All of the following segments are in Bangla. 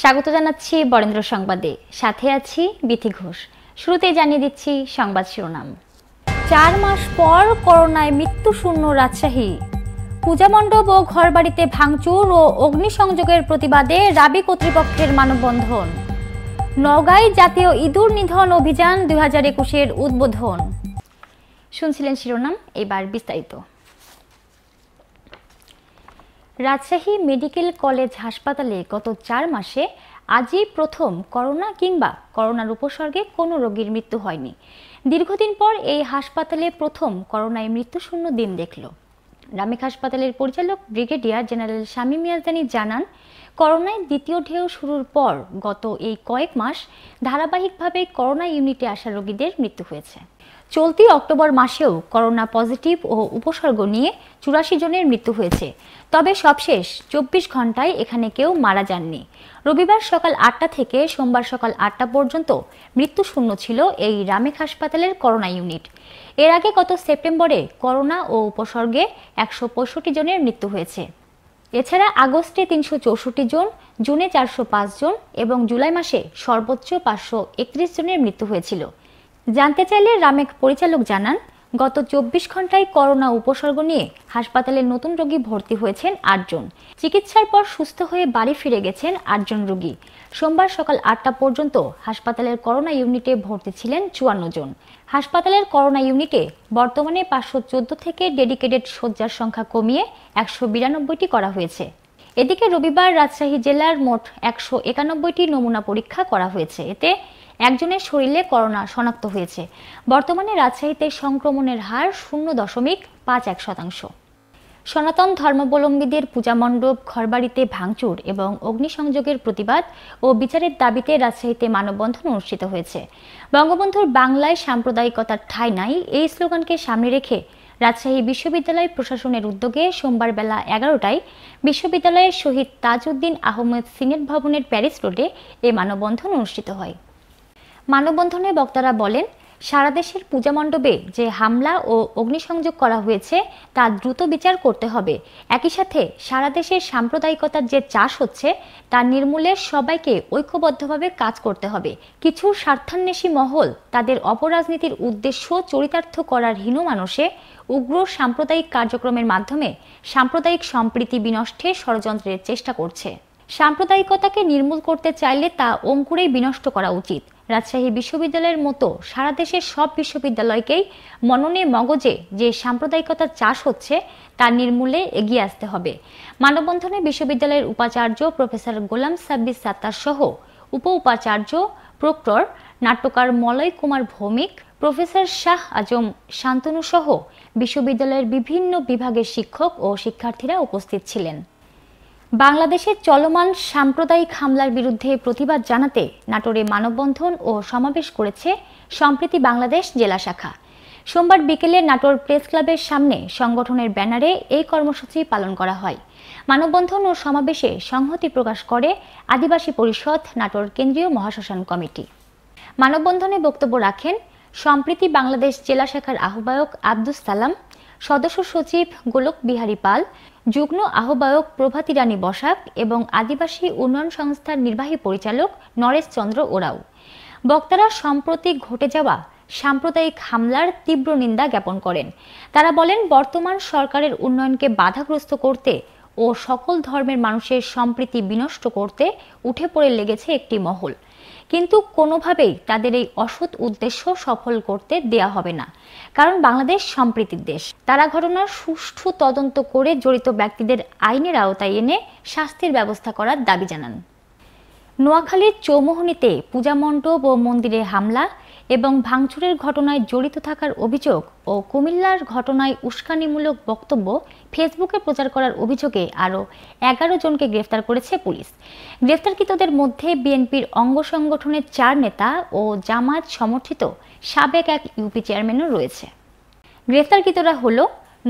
স্বাগত জানাচ্ছি বরেন্দ্র সংবাদে সাথে আছি বিথি ঘোষ শুরুতেই জানিয়ে দিচ্ছি সংবাদ শিরোনাম চার মাস পর করোনায় মৃত্যু শূন্য রাজশাহী পূজামণ্ডপ ও ঘরবাড়িতে ভাঙচুর ও অগ্নিসংযোগের প্রতিবাদে রাবি কর্তৃপক্ষের মানববন্ধন নওগাঁয় জাতীয় ইঁদুর নিধন অভিযান দুই হাজার একুশের উদ্বোধন শুনছিলেন শিরোনাম এবার বিস্তারিত রাজশাহী মেডিকেল কলেজ হাসপাতালে গত চার মাসে আজই প্রথম করোনা কিংবা করোনার উপসর্গে কোনো রোগীর মৃত্যু হয়নি দীর্ঘদিন পর এই হাসপাতালে প্রথম করোনায় মৃত্যুশূন্য দিন দেখল রামেক হাসপাতালের পরিচালক ব্রিগেডিয়ার জেনারেল শামী মিয়াজানি জানান করোনায় দ্বিতীয় ঢেউ শুরুর পর গত এই কয়েক মাস ধারাবাহিকভাবে করোনা ইউনিটে আসা রোগীদের মৃত্যু হয়েছে চলতি অক্টোবর মাসেও করোনা পজিটিভ ও উপসর্গ নিয়ে চুরাশি জনের মৃত্যু হয়েছে তবে সবশেষ চব্বিশ ঘন্টায় এখানে কেউ মারা যাননি রবিবার সকাল আটটা থেকে সোমবার সকাল আটটা পর্যন্ত মৃত্যু শূন্য ছিল এই রামেক হাসপাতালের করোনা ইউনিট এর আগে গত সেপ্টেম্বরে করোনা ও উপসর্গে একশো জনের মৃত্যু হয়েছে এছাড়া আগস্টে তিনশো চৌষট্টি জন জুনে চারশো জন এবং জুলাই মাসে সর্বোচ্চ পাঁচশো জনের মৃত্যু হয়েছিল জানতে চাইলে রামেক পরিচালক জানান গত চব্বিশ ঘন্টায় করোনা উপসর্গ নিয়ে হাসপাতালে নতুন রোগী ভর্তি হয়েছেন আটজন চিকিৎসার পর সুস্থ হয়ে বাড়ি ফিরে গেছেন আটজন রোগী সোমবার সকাল আটটা পর্যন্ত হাসপাতালের করোনা ইউনিটে ভর্তি ছিলেন চুয়ান্ন জন হাসপাতালের করোনা ইউনিটে বর্তমানে পাঁচশো চোদ্দ থেকে ডেডিকেটেড শয্যার সংখ্যা কমিয়ে একশো বিরানব্বইটি করা হয়েছে এদিকে রবিবার রাজশাহী জেলার মোট একশো একানব্বইটি নমুনা পরীক্ষা করা হয়েছে এতে একজনের শরীরে করোনা শনাক্ত হয়েছে বর্তমানে রাজশাহীতে সংক্রমণের হার শূন্য দশমিক পাঁচ এক শতাংশ সনাতন ধর্মাবলম্বীদের পূজামণ্ডপ ঘরবাড়িতে ভাঙচুর এবং অগ্নিসংযোগের প্রতিবাদ ও বিচারের দাবিতে রাজশাহীতে মানববন্ধন অনুষ্ঠিত হয়েছে বঙ্গবন্ধুর বাংলায় সাম্প্রদায়িকতার ঠাঁই নাই এই স্লোগানকে সামনে রেখে রাজশাহী বিশ্ববিদ্যালয় প্রশাসনের উদ্যোগে সোমবার বেলা এগারোটায় বিশ্ববিদ্যালয়ের শহীদ তাজউদ্দিন আহমেদ সিনেট ভবনের প্যারিস রোডে এই মানববন্ধন অনুষ্ঠিত হয় মানববন্ধনে বক্তারা বলেন সারা দেশের পূজামণ্ডপে যে হামলা ও অগ্নিসংযোগ করা হয়েছে তা দ্রুত বিচার করতে হবে একই সাথে সারা দেশের সাম্প্রদায়িকতার যে চাষ হচ্ছে তা নির্মূলে সবাইকে ঐক্যবদ্ধভাবে কাজ করতে হবে কিছু স্বার্থান্বেষী মহল তাদের অপরাজনীতির উদ্দেশ্য চরিতার্থ করার হীন মানুষে উগ্র সাম্প্রদায়িক কার্যক্রমের মাধ্যমে সাম্প্রদায়িক সম্প্রীতি বিনষ্টে ষড়যন্ত্রের চেষ্টা করছে সাম্প্রদায়িকতাকে নির্মূল করতে চাইলে তা অঙ্কুরেই বিনষ্ট করা উচিত রাজশাহী বিশ্ববিদ্যালয়ের মতো সারা দেশের সব বিশ্ববিদ্যালয়কেই মননে মগজে যে সাম্প্রদায়িকতার চাষ হচ্ছে তার নির্মূলে এগিয়ে আসতে হবে মানববন্ধনে বিশ্ববিদ্যালয়ের উপাচার্য প্রফেসর গোলাম সাব্বির সাত্তার সহ উপ উপাচার্য প্রক্টর নাট্যকার মলয় কুমার ভৌমিক প্রফেসর শাহ আজম শান্তনু সহ বিশ্ববিদ্যালয়ের বিভিন্ন বিভাগের শিক্ষক ও শিক্ষার্থীরা উপস্থিত ছিলেন বাংলাদেশের চলমান সাম্প্রদায়িক হামলার বিরুদ্ধে প্রতিবাদ জানাতে নাটোরে মানববন্ধন ও সমাবেশ করেছে সম্প্রীতি বাংলাদেশ জেলা শাখা সোমবার বিকেলে নাটোর প্রেস ক্লাবের সামনে সংগঠনের ব্যানারে এই কর্মসূচি পালন করা হয় মানববন্ধন ও সমাবেশে সংহতি প্রকাশ করে আদিবাসী পরিষদ নাটোর কেন্দ্রীয় মহাশাসন কমিটি মানববন্ধনে বক্তব্য রাখেন সম্প্রীতি বাংলাদেশ জেলা শাখার আহ্বায়ক আব্দুস সালাম সদস্য সচিব গোলক বিহারী পাল যুগ্ম আহ্বায়ক প্রভাতী রানী বসাক এবং আদিবাসী উন্নয়ন সংস্থার নির্বাহী পরিচালক নরেশ চন্দ্র ওরাও বক্তারা সম্প্রতি ঘটে যাওয়া সাম্প্রদায়িক হামলার তীব্র নিন্দা জ্ঞাপন করেন তারা বলেন বর্তমান সরকারের উন্নয়নকে বাধাগ্রস্ত করতে ও সকল ধর্মের মানুষের সম্প্রীতি বিনষ্ট করতে উঠে পড়ে লেগেছে একটি মহল কিন্তু কোনোভাবেই তাদের এই অসৎ উদ্দেশ্য সফল করতে দেয়া হবে না কারণ বাংলাদেশ সম্প্রীতির দেশ তারা ঘটনার সুষ্ঠু তদন্ত করে জড়িত ব্যক্তিদের আইনের আওতায় এনে শাস্তির ব্যবস্থা করার দাবি জানান নোয়াখালীর চৌমোহনীতে পূজা মণ্ডপ ও মন্দিরে হামলা এবং ভাঙচুরের ঘটনায় জড়িত থাকার অভিযোগ ও কুমিল্লার ঘটনায় উস্কানিমূলক বক্তব্য ফেসবুকে প্রচার করার অভিযোগে আরও এগারো জনকে গ্রেফতার করেছে পুলিশ গ্রেফতারকৃতদের মধ্যে বিএনপির অঙ্গ সংগঠনের চার নেতা ও জামাত সমর্থিত সাবেক এক ইউপি চেয়ারম্যানও রয়েছে গ্রেফতারকৃতরা হল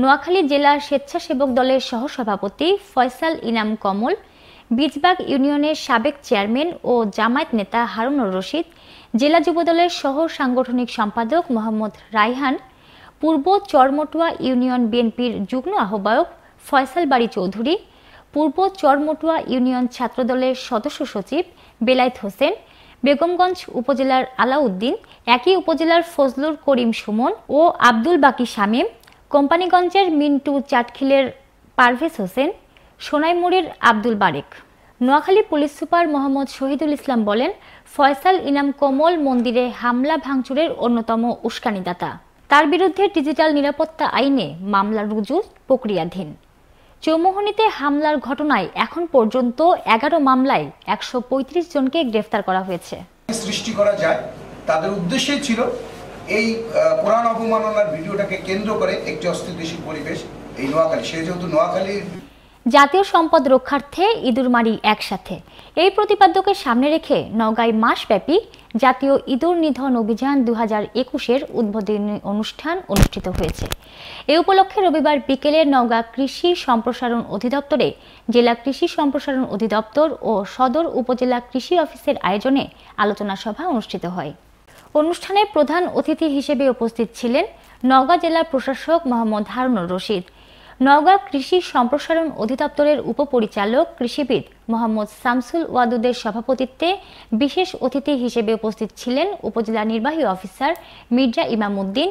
নোয়াখালী জেলা স্বেচ্ছাসেবক দলের সহসভাপতি ফয়সাল ইনাম কমল বীজবাগ ইউনিয়নের সাবেক চেয়ারম্যান ও জামায়াত নেতা হারুনুর রশিদ জেলা যুবদলের সহ সাংগঠনিক সম্পাদক মোহাম্মদ রায়হান পূর্ব চরমটুয়া ইউনিয়ন বিএনপির যুগ্ম আহ্বায়ক ফয়সাল বাড়ি চৌধুরী পূর্ব চরমটুয়া ইউনিয়ন ছাত্রদলের সদস্য সচিব বেলায়েত হোসেন বেগমগঞ্জ উপজেলার আলাউদ্দিন একই উপজেলার ফজলুর করিম সুমন ও আব্দুল বাকি শামীম কোম্পানিগঞ্জের মিন্টু চাটখিলের পারভেজ হোসেন সোনাইমুড়ির আব্দুল বারেক নোয়াখালী পুলিশ সুপার মোহাম্মদ শহীদুল ইসলাম বলেন ফয়সাল ইনাম কমল মন্দিরে হামলা ভাঙচুরের অন্যতম উস্কানিদাতা তার বিরুদ্ধে ডিজিটাল নিরাপত্তা আইনে মামলা রুজু প্রক্রিয়াধীন চৌমোহনীতে হামলার ঘটনায় এখন পর্যন্ত এগারো মামলায় একশো জনকে গ্রেফতার করা হয়েছে সৃষ্টি করা যায় তাদের উদ্দেশ্যে ছিল এই কোরআন অবমাননার ভিডিওটাকে কেন্দ্র করে একটি অস্থিতিশীল পরিবেশ এই নোয়াখালী সে যেহেতু নোয়াখালীর জাতীয় সম্পদ রক্ষার্থে ইঁদুর মারি একসাথে এই প্রতিপাদ্যকে সামনে রেখে নগাঁয় মাসব্যাপী জাতীয় ইঁদুর নিধন অভিযান দু হাজার একুশের উদ্বোধনী অনুষ্ঠান অনুষ্ঠিত হয়েছে এ উপলক্ষে রবিবার বিকেলে নওগাঁ কৃষি সম্প্রসারণ অধিদপ্তরে জেলা কৃষি সম্প্রসারণ অধিদপ্তর ও সদর উপজেলা কৃষি অফিসের আয়োজনে আলোচনা সভা অনুষ্ঠিত হয় অনুষ্ঠানে প্রধান অতিথি হিসেবে উপস্থিত ছিলেন নওগাঁ জেলা প্রশাসক মোহাম্মদ হারুনুর রশিদ নওগাঁ কৃষি সম্প্রসারণ অধিদপ্তরের উপপরিচালক কৃষিবিদ মোহাম্মদ সামসুল ওয়াদুদের সভাপতিত্বে বিশেষ অতিথি হিসেবে উপস্থিত ছিলেন উপজেলা নির্বাহী অফিসার মির্জা ইমাম উদ্দিন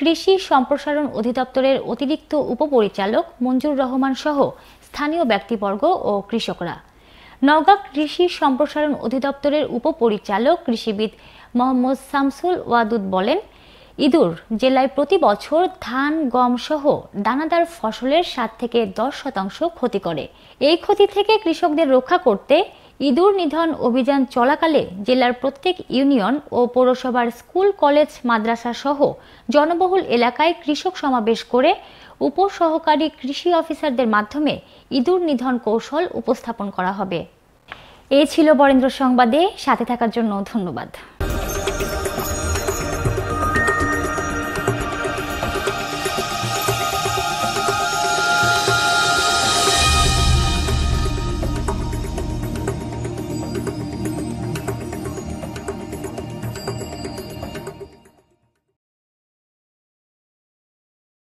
কৃষি সম্প্রসারণ অধিদপ্তরের অতিরিক্ত উপপরিচালক মঞ্জুর রহমান সহ স্থানীয় ব্যক্তিবর্গ ও কৃষকরা নওগাঁ কৃষি সম্প্রসারণ অধিদপ্তরের উপপরিচালক কৃষিবিদ মোহাম্মদ সামসুল ওয়াদুদ বলেন ইঁদুর জেলায় প্রতি বছর ধান গম সহ দানাদার ফসলের সাত থেকে দশ শতাংশ ক্ষতি করে এই ক্ষতি থেকে কৃষকদের রক্ষা করতে ইঁদুর নিধন অভিযান চলাকালে জেলার প্রত্যেক ইউনিয়ন ও পৌরসভার স্কুল কলেজ মাদ্রাসা সহ জনবহুল এলাকায় কৃষক সমাবেশ করে উপসহকারী কৃষি অফিসারদের মাধ্যমে ইঁদুর নিধন কৌশল উপস্থাপন করা হবে এই ছিল বরেন্দ্র সংবাদে সাথে থাকার জন্য ধন্যবাদ